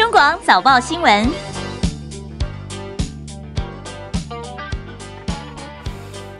中广早报新闻。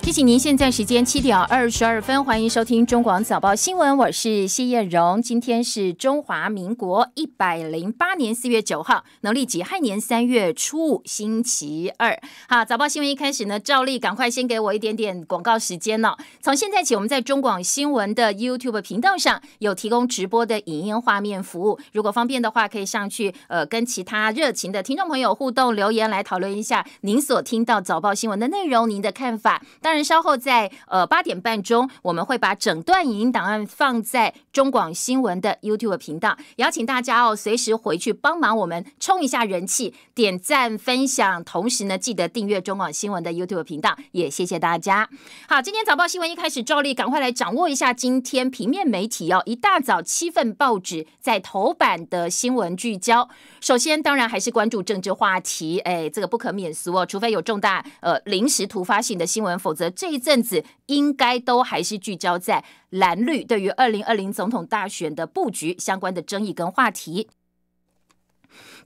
提醒您，现在时间七点二十二分，欢迎收听中广早报新闻，我是谢燕荣。今天是中华民国一百零八年四月九号，农历己亥年三月初五，星期二。好，早报新闻一开始呢，照例赶快先给我一点点广告时间哦。从现在起，我们在中广新闻的 YouTube 频道上有提供直播的影音画面服务，如果方便的话，可以上去呃跟其他热情的听众朋友互动留言，来讨论一下您所听到早报新闻的内容，您的看法。当然。稍后在呃八点半钟，我们会把整段影音档案放在中广新闻的 YouTube 频道，邀请大家哦，随时回去帮忙我们冲一下人气，点赞分享，同时呢，记得订阅中广新闻的 YouTube 频道，也谢谢大家。好，今天早报新闻一开始，照例赶快来掌握一下今天平面媒体哦，一大早七份报纸在头版的新闻聚焦。首先，当然还是关注政治话题，哎，这个不可免俗哦，除非有重大呃临时突发性的新闻，否则。这一阵子应该都还是聚焦在蓝绿对于二零二零总统大选的布局相关的争议跟话题。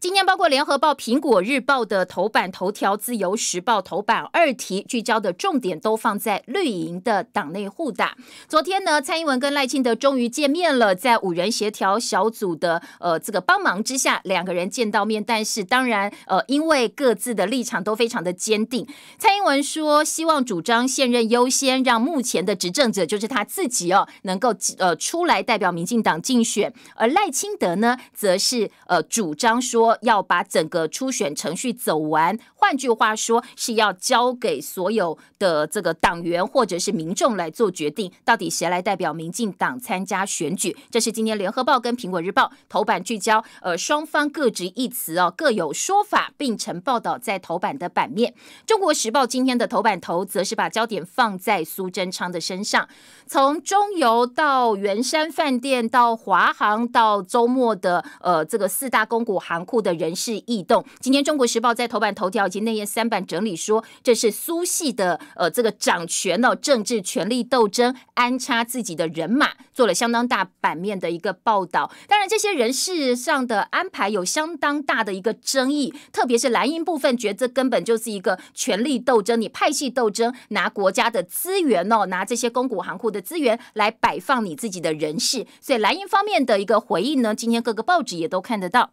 今天包括联合报、苹果日报的头版头条、自由时报头版二题，聚焦的重点都放在绿营的党内互打。昨天呢，蔡英文跟赖清德终于见面了，在五人协调小组的呃这个帮忙之下，两个人见到面。但是当然，呃，因为各自的立场都非常的坚定，蔡英文说希望主张现任优先，让目前的执政者就是他自己哦，能够呃出来代表民进党竞选。而赖清德呢，则是呃主张说。要把整个初选程序走完，换句话说，是要交给所有的这个党员或者是民众来做决定，到底谁来代表民进党参加选举？这是今天《联合报》跟《苹果日报》头版聚焦，呃，双方各执一词哦，各有说法，并成报道在头版的版面。《中国时报》今天的头版头则是把焦点放在苏贞昌的身上，从中游到圆山饭店，到华航，到周末的呃这个四大公股行库。的人事异动，今天《中国时报》在头版头条以及内页三版整理说，这是苏系的呃这个掌权哦，政治权力斗争安插自己的人马，做了相当大版面的一个报道。当然，这些人事上的安排有相当大的一个争议，特别是蓝营部分觉得这根本就是一个权力斗争，你派系斗争，拿国家的资源哦，拿这些公股行库的资源来摆放你自己的人事。所以蓝营方面的一个回应呢，今天各个报纸也都看得到。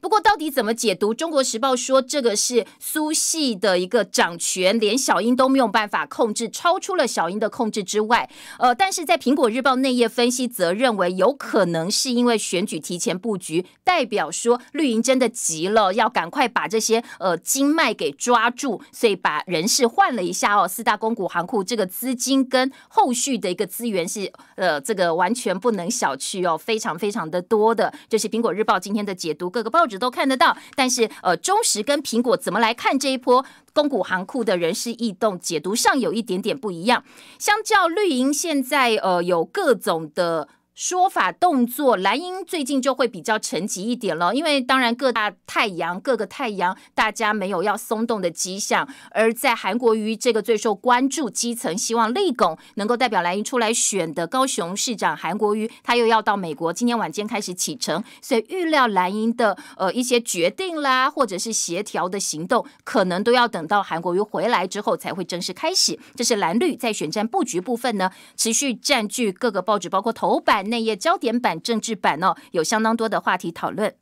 不过，到底怎么解读？中国时报说这个是苏系的一个掌权，连小英都没有办法控制，超出了小英的控制之外。呃，但是在苹果日报内页分析则认为，有可能是因为选举提前布局，代表说绿营真的急了，要赶快把这些呃经脉给抓住，所以把人事换了一下哦。四大公股行库这个资金跟后续的一个资源是呃这个完全不能小觑哦，非常非常的多的。就是苹果日报今天的解读更。各个报纸都看得到，但是呃，中时跟苹果怎么来看这一波公股行库的人事异动，解读上有一点点不一样。相较绿营现在呃，有各种的。说法动作，蓝英最近就会比较沉寂一点了，因为当然各大太阳、各个太阳，大家没有要松动的迹象。而在韩国瑜这个最受关注、基层希望立拱能够代表蓝英出来选的高雄市长，韩国瑜他又要到美国，今天晚间开始启程，所以预料蓝英的呃一些决定啦，或者是协调的行动，可能都要等到韩国瑜回来之后才会正式开始。这是蓝绿在选战布局部分呢，持续占据各个报纸，包括头版。内页焦点版、政治版哦，有相当多的话题讨论。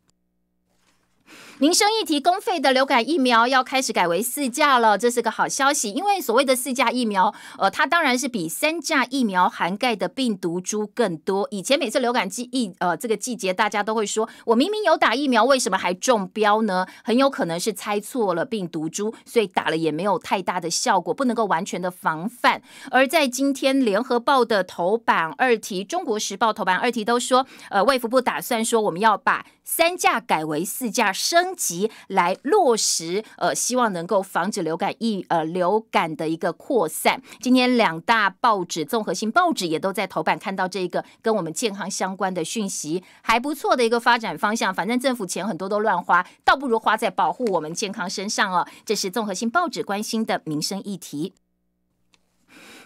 民生议题，公费的流感疫苗要开始改为四价了，这是个好消息。因为所谓的四价疫苗，呃，它当然是比三价疫苗涵盖的病毒株更多。以前每次流感季，疫呃这个季节，大家都会说，我明明有打疫苗，为什么还中标呢？很有可能是猜错了病毒株，所以打了也没有太大的效果，不能够完全的防范。而在今天，《联合报》的头版二题，《中国时报》头版二题都说，呃，卫福部打算说，我们要把。三价改为四价升级来落实，呃，希望能够防止流感疫呃流感的一个扩散。今天两大报纸综合性报纸也都在头版看到这个跟我们健康相关的讯息，还不错的一个发展方向。反正政府钱很多都乱花，倒不如花在保护我们健康身上哦。这是综合性报纸关心的民生议题。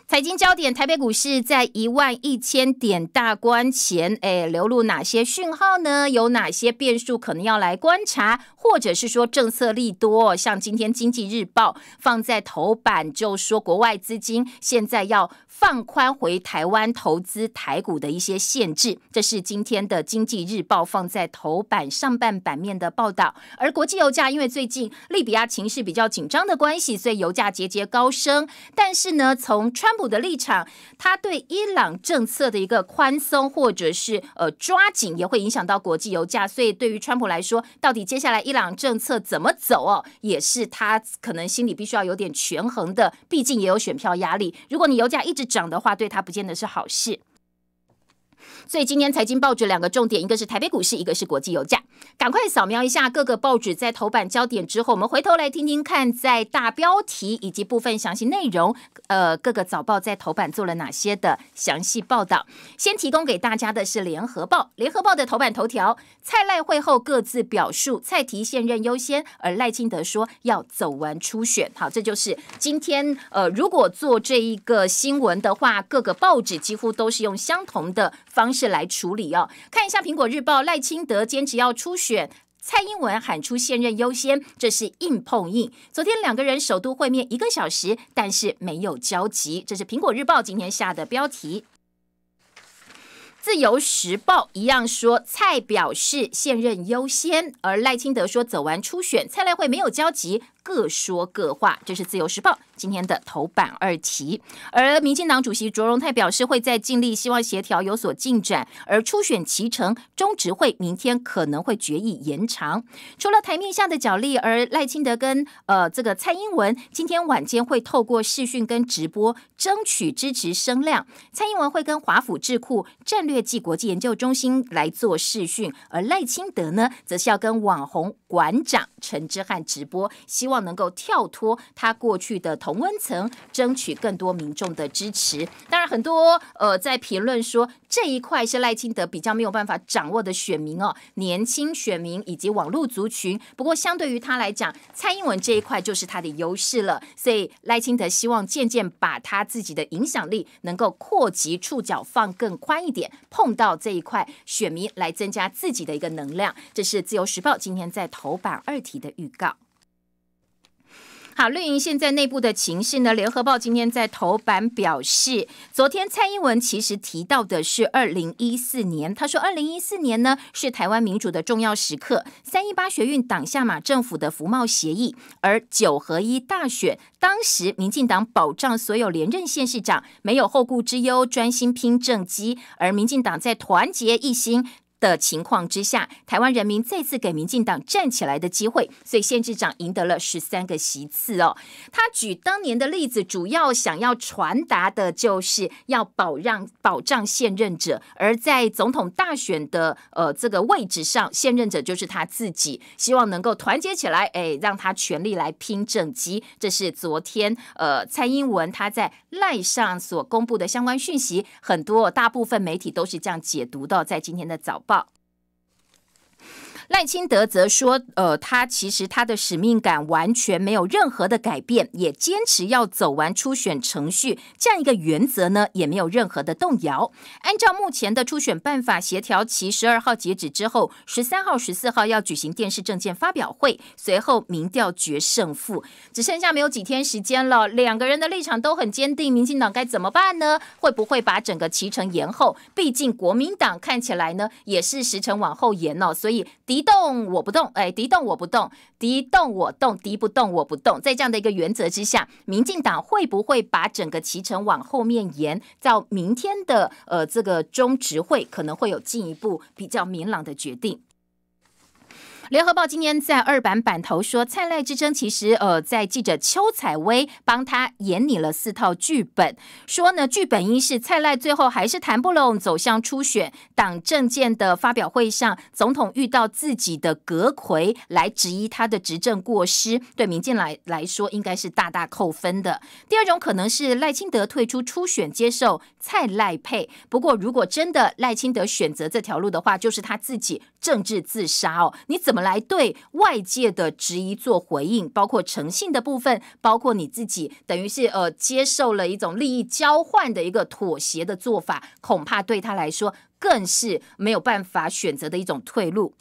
财经焦点，台北股市在一万一千点大关前，哎，流露哪些讯号呢？有哪些变数可能要来观察，或者是说政策利多？像今天《经济日报》放在头版就说，国外资金现在要放宽回台湾投资台股的一些限制，这是今天的《经济日报》放在头版上半版面的报道。而国际油价因为最近利比亚情势比较紧张的关系，所以油价节节高升。但是呢，从 t 川普的立场，他对伊朗政策的一个宽松或者是呃抓紧，也会影响到国际油价。所以对于川普来说，到底接下来伊朗政策怎么走哦，也是他可能心里必须要有点权衡的。毕竟也有选票压力。如果你油价一直涨的话，对他不见得是好事。所以今天财经报纸两个重点，一个是台北股市，一个是国际油价。赶快扫描一下各个报纸在头版焦点之后，我们回头来听听看，在大标题以及部分详细内容，呃，各个早报在头版做了哪些的详细报道。先提供给大家的是《联合报》，《联合报》的头版头条：蔡赖会后各自表述，蔡提现任优先，而赖清德说要走完初选。好，这就是今天呃，如果做这一个新闻的话，各个报纸几乎都是用相同的。方式来处理哦，看一下《苹果日报》，赖清德坚持要初选，蔡英文喊出现任优先，这是硬碰硬。昨天两个人首都会面一个小时，但是没有交集，这是《苹果日报》今天下的标题。《自由时报》一样说，蔡表示现任优先，而赖清德说走完初选，蔡赖会没有交集。各说各话，这是《自由时报》今天的头版二题。而民进党主席卓荣泰表示，会在尽力，希望协调有所进展。而出选其成，中执会明天可能会决议延长。除了台面下的角力，而赖清德跟呃这个蔡英文今天晚间会透过视讯跟直播争取支持声量。蔡英文会跟华府智库战略暨国际研究中心来做视讯，而赖清德呢，则是要跟网红馆长陈之汉直播，希望。希望能够跳脱他过去的同温层，争取更多民众的支持。当然，很多呃在评论说这一块是赖清德比较没有办法掌握的选民哦，年轻选民以及网络族群。不过，相对于他来讲，蔡英文这一块就是他的优势了。所以，赖清德希望渐渐把他自己的影响力能够扩及触角，放更宽一点，碰到这一块选民来增加自己的一个能量。这是《自由时报》今天在头版二题的预告。好，绿营现在内部的情势呢？联合报今天在头版表示，昨天蔡英文其实提到的是二零一四年，他说二零一四年呢是台湾民主的重要时刻，三一八学运挡下马政府的服贸协议，而九合一大选当时民进党保障所有连任县市长没有后顾之忧，专心拼政绩，而民进党在团结一心。的情况之下，台湾人民再次给民进党站起来的机会，所以县市长赢得了十三个席次哦。他举当年的例子，主要想要传达的就是要保让保障现任者，而在总统大选的呃这个位置上，现任者就是他自己，希望能够团结起来，哎，让他全力来拼政绩。这是昨天呃蔡英文他在赖上所公布的相关讯息，很多大部分媒体都是这样解读的。在今天的早报。パ赖清德则说：“呃，他其实他的使命感完全没有任何的改变，也坚持要走完初选程序，这样一个原则呢也没有任何的动摇。按照目前的初选办法，协调期十二号截止之后，十三号、十四号要举行电视政见发表会，随后民调决胜负，只剩下没有几天时间了。两个人的立场都很坚定，民进党该怎么办呢？会不会把整个期程延后？毕竟国民党看起来呢也是时辰往后延了，所以。”敌动我不动，哎，敌动我不动，敌动我动，敌不动我不动，在这样的一个原则之下，民进党会不会把整个骑橙往后面延到明天的呃这个中执会，可能会有进一步比较明朗的决定。联合报今天在二版版头说，蔡赖之争其实呃，在记者邱采薇帮他演拟了四套剧本，说呢，剧本一是蔡赖最后还是谈不拢，走向初选，党政见的发表会上，总统遇到自己的阁魁来质疑他的执政过失，对民进来来说应该是大大扣分的。第二种可能是赖清德退出初选，接受蔡赖配。不过如果真的赖清德选择这条路的话，就是他自己。政治自杀哦，你怎么来对外界的质疑做回应？包括诚信的部分，包括你自己，等于是呃接受了一种利益交换的一个妥协的做法，恐怕对他来说更是没有办法选择的一种退路。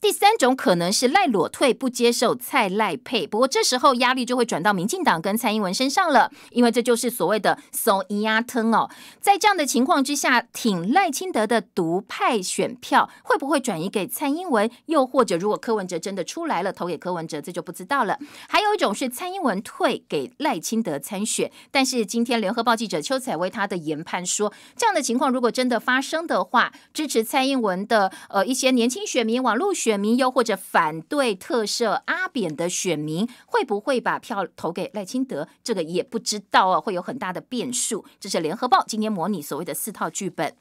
第三种可能是赖裸退不接受蔡赖配，不过这时候压力就会转到民进党跟蔡英文身上了，因为这就是所谓的 “so 压 n a ton” 哦。在这样的情况之下，挺赖清德的独派选票会不会转移给蔡英文？又或者如果柯文哲真的出来了，投给柯文哲，这就不知道了。还有一种是蔡英文退给赖清德参选，但是今天联合报记者邱彩薇她的研判说，这样的情况如果真的发生的话，支持蔡英文的呃一些年轻选民往络选。选民又或者反对特赦阿扁的选民，会不会把票投给赖清德？这个也不知道啊，会有很大的变数。这是联合报今天模拟所谓的四套剧本。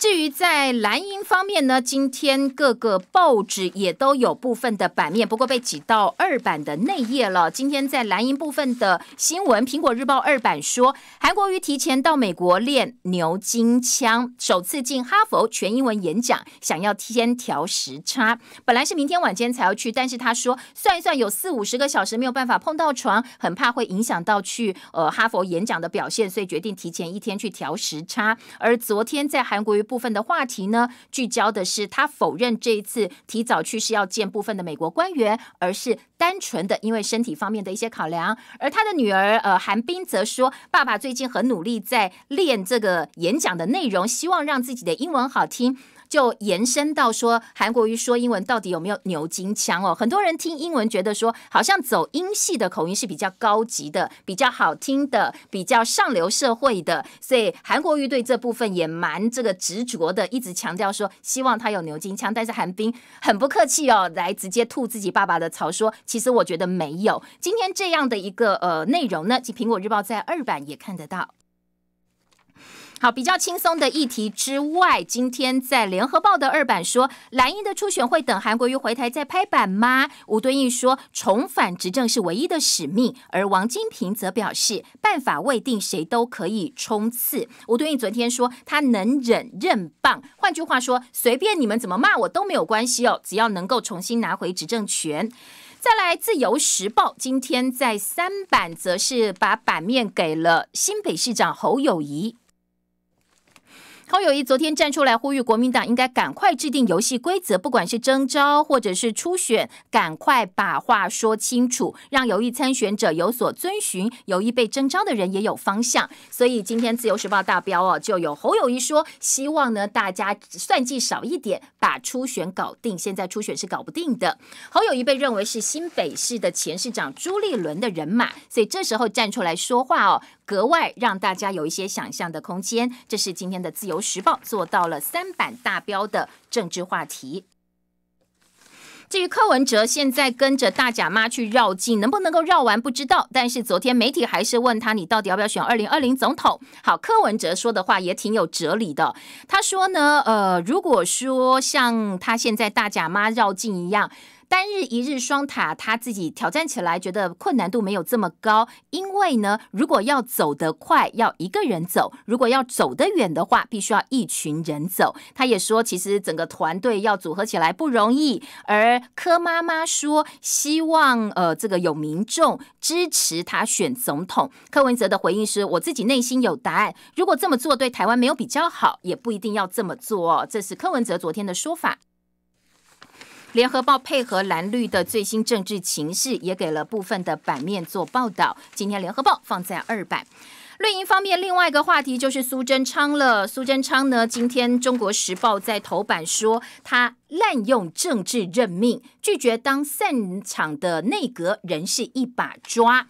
至于在蓝音方面呢，今天各个报纸也都有部分的版面，不过被挤到二版的内页了。今天在蓝音部分的新闻，《苹果日报》二版说，韩国瑜提前到美国练牛津枪，首次进哈佛全英文演讲，想要先调时差。本来是明天晚间才要去，但是他说算一算有四五十个小时没有办法碰到床，很怕会影响到去呃哈佛演讲的表现，所以决定提前一天去调时差。而昨天在韩国瑜。部分的话题呢，聚焦的是他否认这一次提早去世要见部分的美国官员，而是单纯的因为身体方面的一些考量。而他的女儿，呃，韩冰则说，爸爸最近很努力在练这个演讲的内容，希望让自己的英文好听。就延伸到说，韩国瑜说英文到底有没有牛津腔哦？很多人听英文觉得说，好像走英系的口音是比较高级的、比较好听的、比较上流社会的。所以韩国瑜对这部分也蛮这个执着的，一直强调说，希望他有牛津腔。但是韩冰很不客气哦，来直接吐自己爸爸的槽，说其实我觉得没有。今天这样的一个呃内容呢，及苹果日报在二版也看得到。好，比较轻松的议题之外，今天在联合报的二版说，蓝营的初选会等韩国瑜回台再拍板吗？吴敦义说，重返执政是唯一的使命，而王金平则表示，办法未定，谁都可以冲刺。吴敦义昨天说，他能忍任棒，换句话说，随便你们怎么骂我都没有关系哦，只要能够重新拿回执政权。再来，自由时报今天在三版则是把版面给了新北市长侯友谊。侯友谊昨天站出来呼吁，国民党应该赶快制定游戏规则，不管是征招或者是初选，赶快把话说清楚，让有意参选者有所遵循，有意被征招的人也有方向。所以今天自由时报大标哦，就有侯友谊说，希望呢大家算计少一点，把初选搞定。现在初选是搞不定的。侯友谊被认为是新北市的前市长朱立伦的人马，所以这时候站出来说话哦。格外让大家有一些想象的空间，这是今天的《自由时报》做到了三版大标的政治话题。至于柯文哲，现在跟着大甲妈去绕境，能不能够绕完不知道。但是昨天媒体还是问他，你到底要不要选二零二零总统？好，柯文哲说的话也挺有哲理的。他说呢，呃，如果说像他现在大甲妈绕境一样。单日一日双塔，他自己挑战起来觉得困难度没有这么高，因为呢，如果要走得快，要一个人走；如果要走得远的话，必须要一群人走。他也说，其实整个团队要组合起来不容易。而柯妈妈说，希望呃这个有民众支持他选总统。柯文哲的回应是，我自己内心有答案，如果这么做对台湾没有比较好，也不一定要这么做。这是柯文哲昨天的说法。联合报配合蓝绿的最新政治情势，也给了部分的版面做报道。今天联合报放在二版。绿营方面，另外一个话题就是苏贞昌了。苏贞昌呢，今天中国时报在头版说他。滥用政治任命，拒绝当散场的内阁人士一把抓。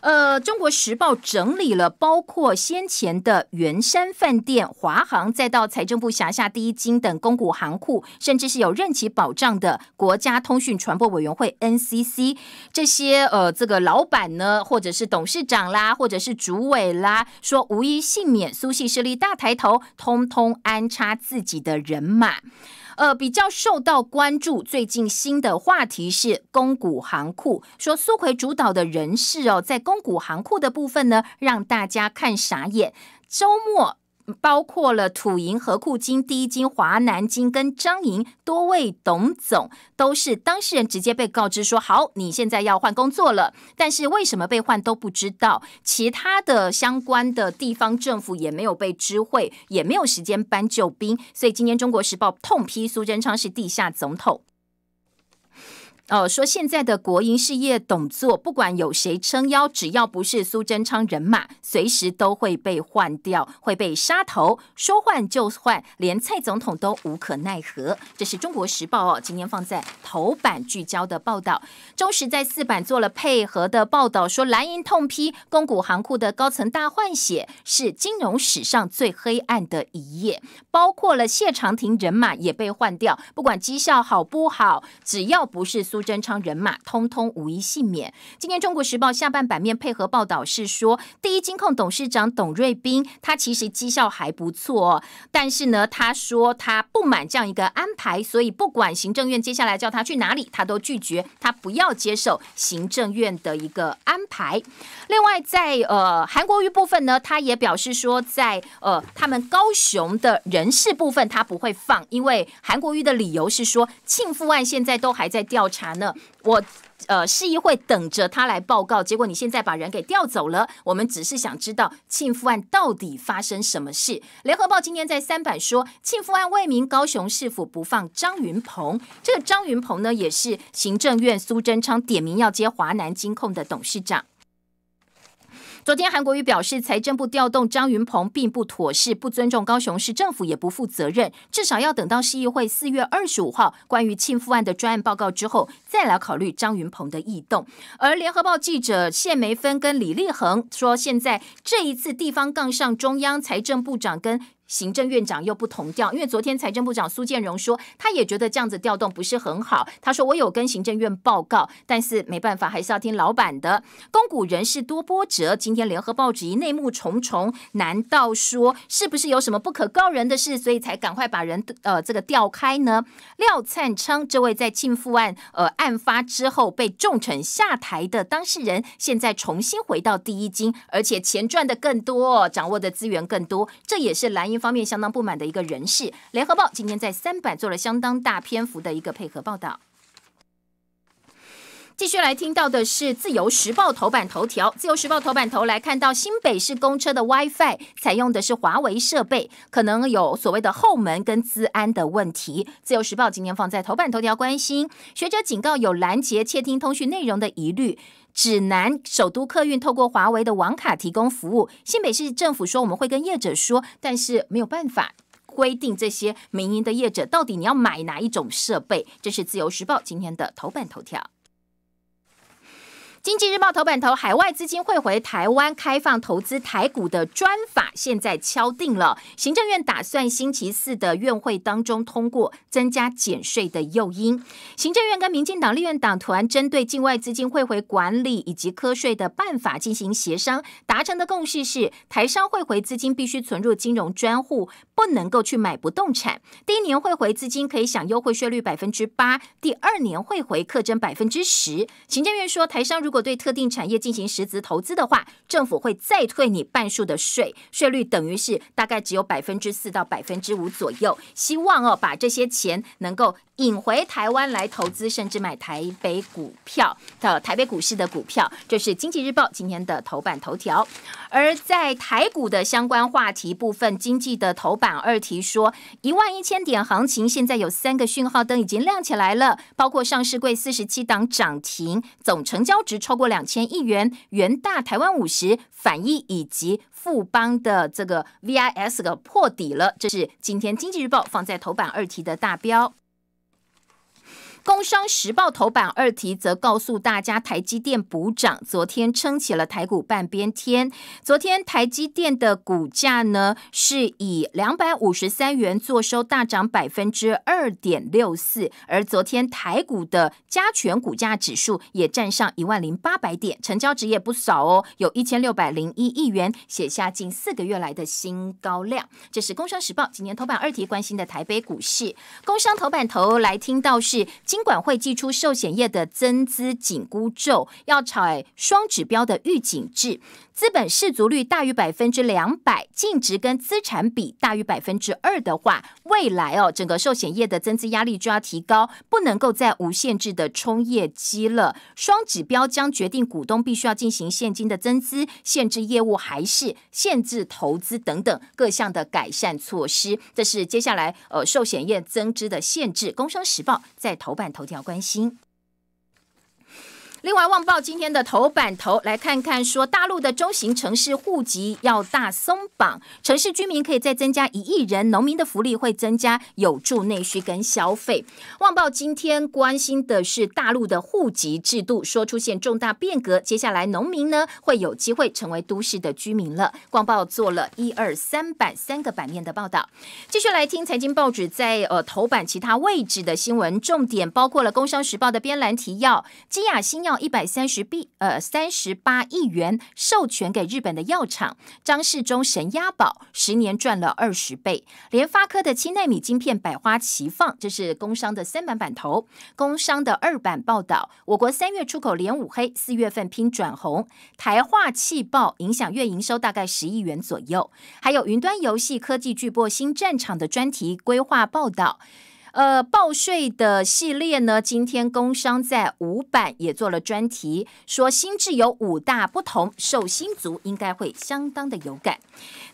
呃，中国时报整理了包括先前的圆山饭店、华航，再到财政部辖下第一金等公股行库，甚至是有任期保障的国家通讯传播委员会 NCC 这些呃这个老板呢，或者是董事长啦，或者是主委啦，说无一幸免，苏系势力大抬头，通通安插自己的人马。呃，比较受到关注，最近新的话题是公股行库，说苏奎主导的人事哦，在公股行库的部分呢，让大家看傻眼。周末。包括了土银、河库金、第一金、华南金跟张银多位董总，都是当事人直接被告知说：“好，你现在要换工作了。”但是为什么被换都不知道，其他的相关的地方政府也没有被知会，也没有时间搬救兵。所以今年《中国时报》痛批苏贞昌是地下总统。哦，说现在的国营事业董座，不管有谁撑腰，只要不是苏贞昌人马，随时都会被换掉，会被杀头。说换就换，连蔡总统都无可奈何。这是《中国时报》哦，今天放在头版聚焦的报道。中时在四版做了配合的报道，说蓝银痛批公股行库的高层大换血是金融史上最黑暗的一页，包括了谢长廷人马也被换掉，不管绩效好不好，只要不是。苏贞昌人马通通无一幸免。今天《中国时报》下半版面配合报道是说，第一金控董事长董瑞斌，他其实绩效还不错，但是呢，他说他不满这样一个安排，所以不管行政院接下来叫他去哪里，他都拒绝，他不要接受行政院的一个安排。另外，在呃韩国瑜部分呢，他也表示说，在呃他们高雄的人事部分，他不会放，因为韩国瑜的理由是说，庆父案现在都还在调查。呢？我呃市议会等着他来报告，结果你现在把人给调走了。我们只是想知道庆富案到底发生什么事。联合报今天在三版说庆富案为民高雄市府不放张云鹏，这个张云鹏呢也是行政院苏贞昌点名要接华南金控的董事长。昨天，韩国瑜表示，财政部调动张云鹏并不妥适，不尊重高雄市政府，也不负责任。至少要等到市议会四月二十五号关于庆父案的专案报告之后，再来考虑张云鹏的异动。而联合报记者谢梅芬跟李立恒说，现在这一次地方杠上中央，财政部长跟。行政院长又不同调，因为昨天财政部长苏建荣说，他也觉得这样子调动不是很好。他说：“我有跟行政院报告，但是没办法，还是要听老板的。”公股人事多波折，今天联合报纸内幕重重，难道说是不是有什么不可告人的事，所以才赶快把人呃这个调开呢？廖灿称，这位在庆富案呃案发之后被重惩下台的当事人，现在重新回到第一金，而且钱赚的更多，掌握的资源更多，这也是蓝。方面相当不满的一个人士，联合报今天在三版做了相当大篇幅的一个配合报道。继续来听到的是自由时报头版头条，自由时报头版头来看到新北市公车的 WiFi 采用的是华为设备，可能有所谓的后门跟资安的问题。自由时报今天放在头版头条，关心学者警告有拦截窃听通讯内容的疑虑。指南首都客运透过华为的网卡提供服务。新北市政府说，我们会跟业者说，但是没有办法规定这些民营的业者到底你要买哪一种设备。这是自由时报今天的头版头条。经济日报头版头，海外资金汇回台湾，开放投资台股的专法现在敲定了。行政院打算星期四的院会当中通过增加减税的诱因。行政院跟民进党立院党团针对境外资金汇回管理以及科税的办法进行协商，达成的共识是，台商汇回资金必须存入金融专户，不能够去买不动产。第一年汇回资金可以享优惠税率百分之八，第二年汇回课征百分之十。行政院说，台商如如果对特定产业进行实质投资的话，政府会再退你半数的税，税率等于是大概只有百分之四到百分之五左右。希望哦把这些钱能够引回台湾来投资，甚至买台北股票的台北股市的股票，就是《经济日报》今天的头版头条。而在台股的相关话题部分，《经济》的头版二题说，一万一千点行情现在有三个讯号灯已经亮起来了，包括上市柜四十七档涨停，总成交值。超过两千亿元，元大、台湾五十、反一以及富邦的这个 VIS 个破底了，这是今天经济日报放在头版二题的大标。工商时报头版二题则告诉大家，台积电补涨，昨天撑起了台股半边天。昨天台积电的股价呢，是以两百五十三元做收，大涨百分之二点六四。而昨天台股的加权股价指数也站上一万零八百点，成交值也不少哦，有一千六百零一亿元，写下近四个月来的新高量。这是工商时报今年头版二题关心的台北股市。工商头版头来听到是。金管会寄出寿险业的增资紧箍咒，要采双指标的预警制。资本市足率大于百分之两百，净值跟资产比大于百分之二的话，未来哦整个寿险业的增资压力就要提高，不能够再无限制的冲业绩了。双指标将决定股东必须要进行现金的增资，限制业务还是限制投资等等各项的改善措施。这是接下来呃寿险业增资的限制。工商时报在头版头条关心。另外，《旺报》今天的头版头来看看，说大陆的中型城市户籍要大松绑，城市居民可以再增加一亿人，农民的福利会增加，有助内需跟消费。《旺报》今天关心的是大陆的户籍制度，说出现重大变革，接下来农民呢会有机会成为都市的居民了。《光报》做了一二三版三个版面的报道。继续来听财经报纸在呃头版其他位置的新闻，重点包括了《工商时报》的编栏提要，基亚新药。一百三十 B 呃三十八亿元授权给日本的药厂，张世忠神压宝十年赚了二十倍。联发科的七纳米晶片百花齐放，这是工商的三版版头。工商的二版报道，我国三月出口连五黑，四月份拼转红。台化气爆影响月营收大概十亿元左右，还有云端游戏科技巨擘新战场的专题规划报道。呃，报税的系列呢，今天工商在五版也做了专题，说新制有五大不同，受薪族应该会相当的有感。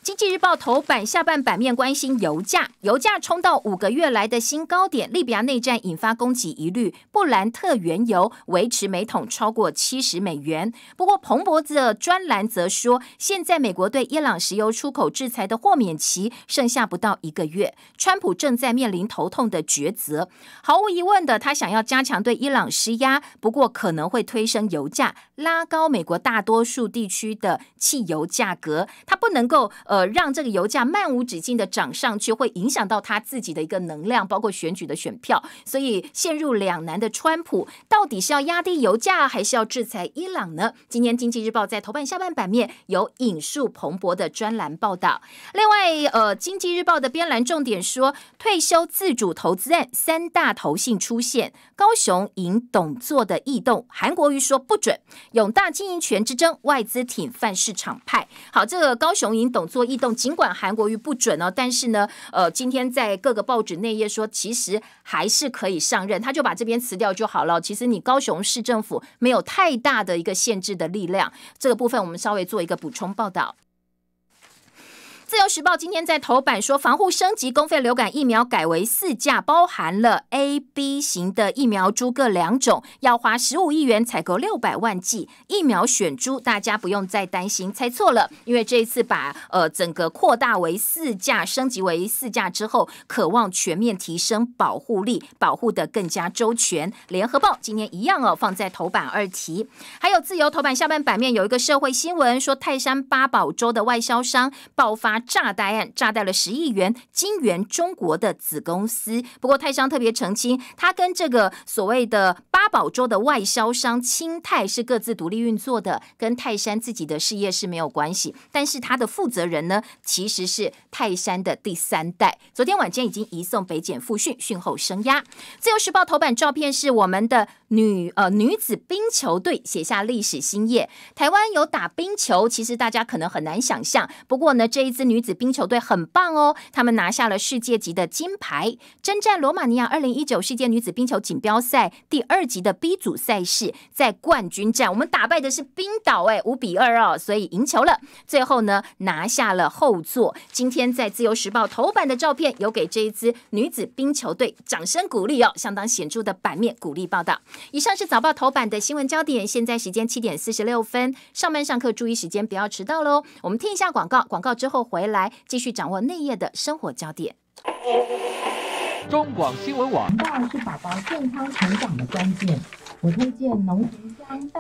经济日报头版下半版面关心油价，油价冲到五个月来的新高点。利比亚内战引发供给疑虑，布兰特原油维持每桶超过七十美元。不过，彭博的专栏则说，现在美国对伊朗石油出口制裁的豁免期剩下不到一个月，川普正在面临头痛的抉择。毫无疑问的，他想要加强对伊朗施压，不过可能会推升油价，拉高美国大多数地区的汽油价格。他不能够。呃，让这个油价漫无止境的涨上去，会影响到他自己的一个能量，包括选举的选票，所以陷入两难的川普，到底是要压低油价，还是要制裁伊朗呢？今天《经济日报》在头版下半版面有引述彭博的专栏报道。另外，呃，《经济日报》的编栏重点说，退休自主投资案三大投信出现高雄引董座的异动，韩国瑜说不准，永大经营权之争外资挺泛市场派。好，这个高雄引董座。异动，尽管韩国瑜不准哦，但是呢，呃，今天在各个报纸内页说，其实还是可以上任，他就把这边辞掉就好了。其实你高雄市政府没有太大的一个限制的力量，这个部分我们稍微做一个补充报道。自由时报今天在头版说，防护升级，公费流感疫苗改为四价，包含了 A、B 型的疫苗株各两种，要花十五亿元采购六百万剂疫苗选株，大家不用再担心猜错了，因为这一次把呃整个扩大为四价，升级为四价之后，渴望全面提升保护力，保护的更加周全。联合报今天一样哦，放在头版二题，还有自由头版下半版面有一个社会新闻，说泰山八宝粥的外销商爆发。炸弹案炸掉了十亿元，金元中国的子公司。不过，泰山特别澄清，他跟这个所谓的八宝粥的外销商清泰是各自独立运作的，跟泰山自己的事业是没有关系。但是，他的负责人呢，其实是泰山的第三代。昨天晚间已经移送北检复讯，讯后声压。自由时报头版照片是我们的女呃女子冰球队写下历史新页。台湾有打冰球，其实大家可能很难想象。不过呢，这一次。女子冰球队很棒哦，他们拿下了世界级的金牌。征战罗马尼亚二零一九世界女子冰球锦标赛第二级的 B 组赛事，在冠军战，我们打败的是冰岛，哎，五比二哦，所以赢球了。最后呢，拿下了后座。今天在《自由时报》头版的照片，有给这一支女子冰球队掌声鼓励哦，相当显著的版面鼓励报道。以上是早报头版的新闻焦点。现在时间七点四十六分，上班上课注意时间，不要迟到喽。我们听一下广告，广告之后回。回来，继续掌握内页的生活焦点。中广新闻网，肠道是宝宝健康成长的关键。我推荐农平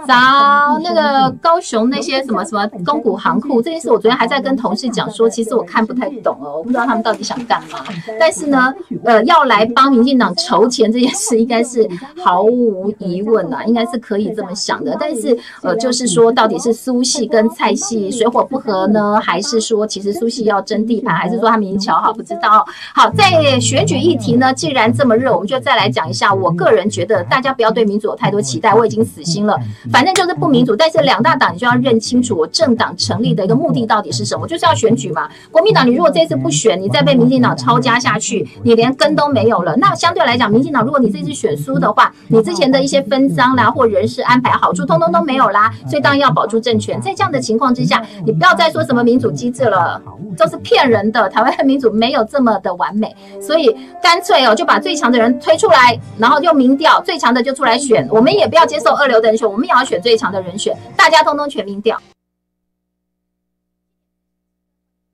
找那个高雄那些什么什么公股行库这件事，我昨天还在跟同事讲说，其实我看不太懂哦，我不知道他们到底想干嘛。但是呢，呃，要来帮民进党筹钱这件事，应该是毫无疑问啦，应该是可以这么想的。但是，呃，就是说到底是苏系跟蔡系水火不和呢，还是说其实苏系要争地盘，还是说他们经瞧好，不知道。好，在选举议题呢，既然这么热，我们就再来讲一下。我个人觉得，大家不要对民主有太。多期待，我已经死心了。反正就是不民主。但是两大党，你就要认清楚，我政党成立的一个目的到底是什么？就是要选举嘛。国民党，你如果这次不选，你再被民进党抄家下去，你连根都没有了。那相对来讲，民进党，如果你这次选输的话，你之前的一些分赃啦或人事安排好处，通通都没有啦。所以当然要保住政权。在这样的情况之下，你不要再说什么民主机制了，都是骗人的。台湾的民主没有这么的完美，所以干脆哦就把最强的人推出来，然后用民调最强的就出来选我。我们也不要接受二流的人选，我们也要选最强的人选，大家通通全民调。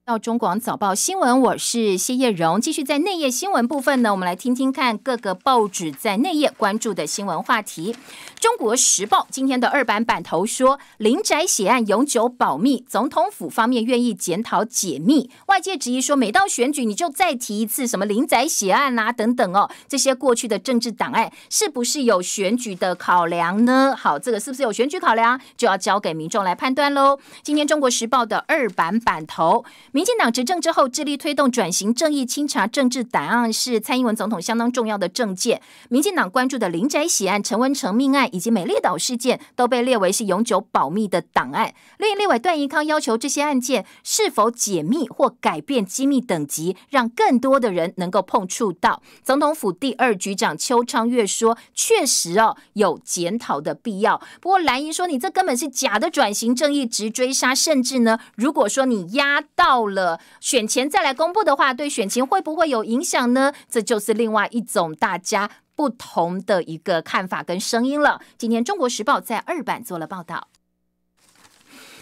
到《中广早报》新闻，我是谢叶荣。继续在内页新闻部分呢，我们来听听看各个报纸在内页关注的新闻话题。《中国时报》今天的二版版头说，林宅血案永久保密，总统府方面愿意检讨解密。外界质疑说，每到选举你就再提一次什么林宅血案啊等等哦，这些过去的政治档案是不是有选举的考量呢？好，这个是不是有选举考量，就要交给民众来判断喽。今天《中国时报》的二版版头。民进党执政之后，致力推动转型正义、清查政治档案，是蔡英文总统相当重要的政见。民进党关注的林宅血案、陈文诚命案以及美丽岛事件，都被列为是永久保密的档案。另一列委段宜康要求这些案件是否解密或改变机密等级，让更多的人能够碰触到。总统府第二局长邱昌月说：“确实哦，有检讨的必要。”不过蓝营说：“你这根本是假的转型正义，直追杀，甚至呢，如果说你压到。”了选前再来公布的话，对选情会不会有影响呢？这就是另外一种大家不同的一个看法跟声音了。今天《中国时报》在二版做了报道。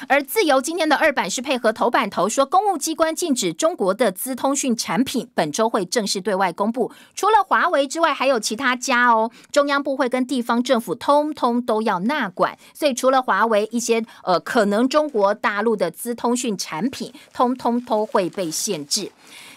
而自由今天的二版是配合头版头说，公务机关禁止中国的资通讯产品，本周会正式对外公布。除了华为之外，还有其他家哦。中央部会跟地方政府通通都要纳管，所以除了华为一些呃，可能中国大陆的资通讯产品，通通都会被限制。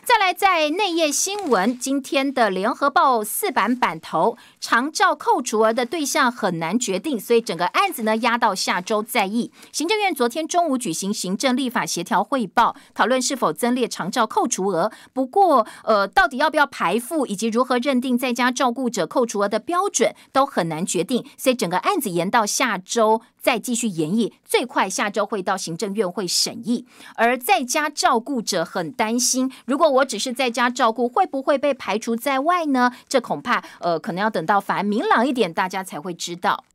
再来，在内页新闻，今天的《联合报》四版版头，长照扣除额的对象很难决定，所以整个案子呢压到下周再议。行政院昨天中午举行行政立法协调汇报，讨论是否增列长照扣除额，不过，呃，到底要不要排付，以及如何认定在家照顾者扣除额的标准，都很难决定，所以整个案子延到下周。再继续演议，最快下周会到行政院会审议。而在家照顾者很担心，如果我只是在家照顾，会不会被排除在外呢？这恐怕呃，可能要等到反而明朗一点，大家才会知道。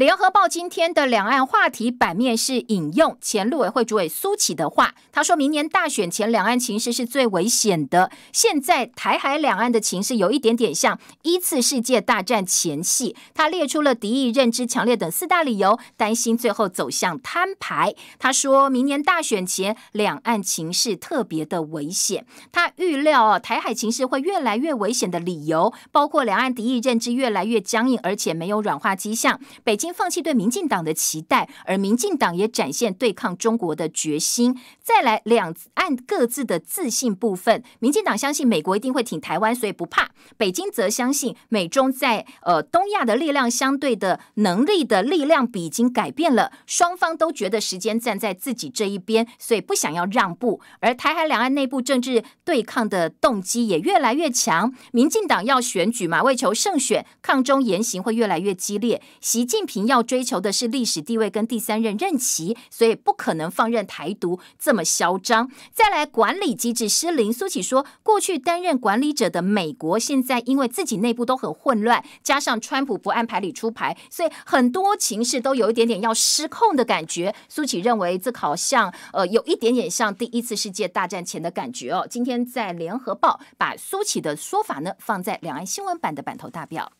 联合报今天的两岸话题版面是引用前陆委会主委苏启的话，他说明年大选前两岸情势是最危险的。现在台海两岸的情势有一点点像一次世界大战前夕，他列出了敌意认知强烈等四大理由，担心最后走向摊牌。他说明年大选前两岸情势特别的危险，他预料哦台海情势会越来越危险的理由，包括两岸敌意认知越来越僵硬，而且没有软化迹象，北京。放弃对民进党的期待，而民进党也展现对抗中国的决心。再来，两岸各自的自信部分，民进党相信美国一定会挺台湾，所以不怕；北京则相信美中在呃东亚的力量相对的能力的力量比已经改变了，双方都觉得时间站在自己这一边，所以不想要让步。而台海两岸内部政治对抗的动机也越来越强，民进党要选举嘛，为求胜选，抗中言行会越来越激烈。习近平。要追求的是历史地位跟第三任任期，所以不可能放任台独这么嚣张。再来管理机制失灵，苏启说，过去担任管理者的美国，现在因为自己内部都很混乱，加上川普不按牌理出牌，所以很多情势都有一点点要失控的感觉。苏启认为，这好像呃有一点点像第一次世界大战前的感觉哦。今天在联合报把苏启的说法呢放在两岸新闻版的版头大表。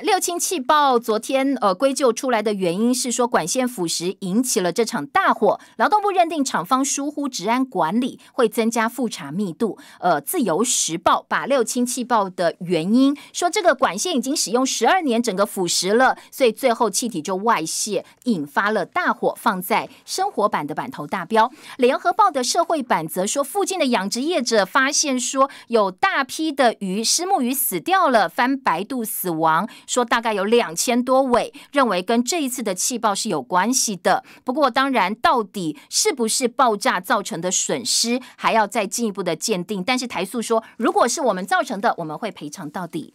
六氢气爆昨天呃归咎出来的原因是说管线腐蚀引起了这场大火。劳动部认定厂方疏忽治安管理，会增加复查密度。呃，自由时报把六氢气爆的原因说这个管线已经使用十二年，整个腐蚀了，所以最后气体就外泄，引发了大火。放在生活版的版头大标，联合报的社会版则说附近的养殖业者发现说有大批的鱼，石目鱼死掉了，翻白肚死亡。说大概有两千多尾，认为跟这一次的气爆是有关系的。不过当然，到底是不是爆炸造成的损失，还要再进一步的鉴定。但是台塑说，如果是我们造成的，我们会赔偿到底。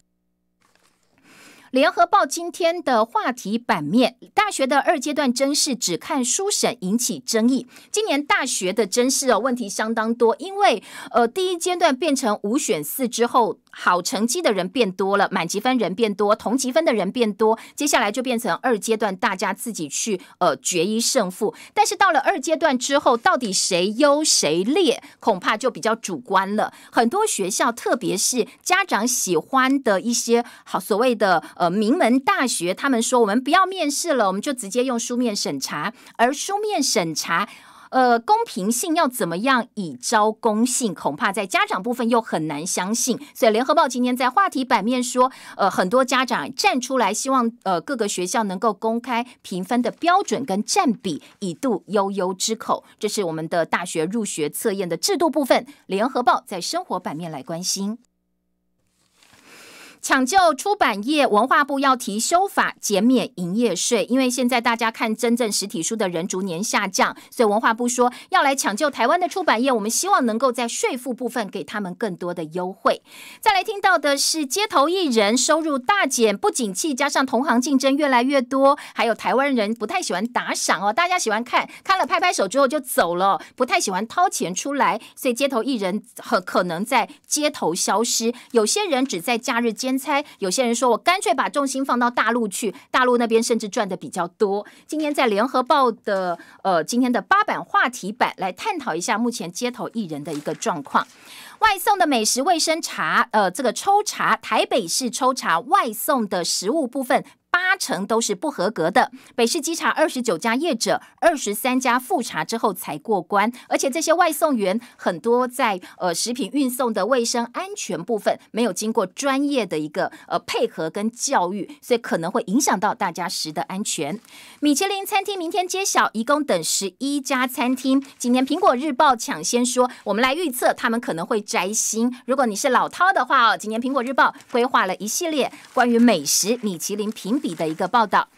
联合报今天的话题版面，大学的二阶段真试只看书审引起争议。今年大学的真试哦，问题相当多，因为呃第一阶段变成五选四之后，好成绩的人变多了，满级分人变多，同级分的人变多，接下来就变成二阶段大家自己去呃决一胜负。但是到了二阶段之后，到底谁优谁劣，恐怕就比较主观了。很多学校，特别是家长喜欢的一些好所谓的。呃，名门大学他们说，我们不要面试了，我们就直接用书面审查。而书面审查，呃，公平性要怎么样以招公信，恐怕在家长部分又很难相信。所以，《联合报》今天在话题版面说，呃，很多家长站出来，希望呃各个学校能够公开评分的标准跟占比，以度悠悠之口。这是我们的大学入学测验的制度部分，《联合报》在生活版面来关心。抢救出版业，文化部要提修法减免营业税，因为现在大家看真正实体书的人逐年下降，所以文化部说要来抢救台湾的出版业。我们希望能够在税负部分给他们更多的优惠。再来听到的是街头艺人收入大减，不景气加上同行竞争越来越多，还有台湾人不太喜欢打赏哦，大家喜欢看看了拍拍手之后就走了，不太喜欢掏钱出来，所以街头艺人很可能在街头消失。有些人只在假日街。先猜，有些人说我干脆把重心放到大陆去，大陆那边甚至赚的比较多。今天在联合报的呃今天的八版话题版来探讨一下目前街头艺人的一个状况。外送的美食卫生查，呃，这个抽查台北市抽查外送的食物部分，八成都是不合格的。北市稽查二十九家业者，二十三家复查之后才过关，而且这些外送员很多在呃食品运送的卫生安全部分没有经过专业的一个呃配合跟教育，所以可能会影响到大家食的安全。米其林餐厅明天揭晓，一共等十一家餐厅。今天苹果日报抢先说，我们来预测他们可能会。摘星，如果你是老饕的话哦，今年《苹果日报》规划了一系列关于美食米其林评比的一个报道。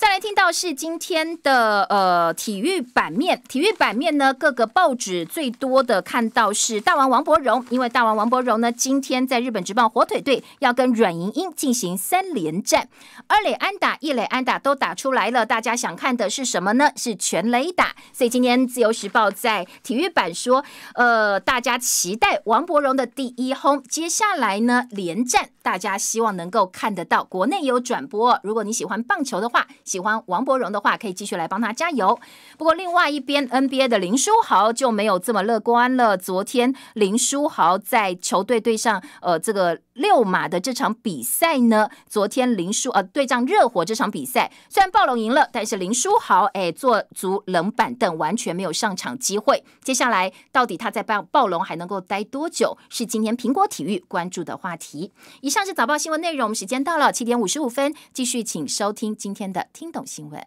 再来听到是今天的呃体育版面，体育版面呢各个报纸最多的看到是大王王伯荣，因为大王王伯荣呢今天在日本职棒火腿队要跟阮莹莹进行三连战，二垒安打、一垒安打都打出来了，大家想看的是什么呢？是全垒打，所以今天自由时报在体育版说，呃，大家期待王伯荣的第一轰，接下来呢连战，大家希望能够看得到，国内有转播，如果你喜欢棒球的话。喜欢王博荣的话，可以继续来帮他加油。不过，另外一边 NBA 的林书豪就没有这么乐观了。昨天林书豪在球队对上，呃，这个。六马的这场比赛呢？昨天林书呃对战热火这场比赛，虽然暴龙赢了，但是林书豪哎做足冷板凳，完全没有上场机会。接下来到底他在暴暴龙还能够待多久？是今天苹果体育关注的话题。以上是早报新闻内容，我们时间到了七点五十五分，继续请收听今天的听懂新闻。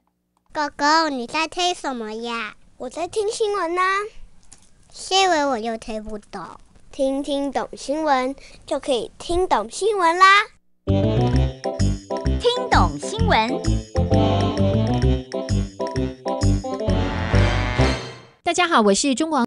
狗狗，你在听什么呀？我在听新闻啊，新闻我又听不懂。听听懂新闻，就可以听懂新闻啦！听懂新闻，大家好，我是中广。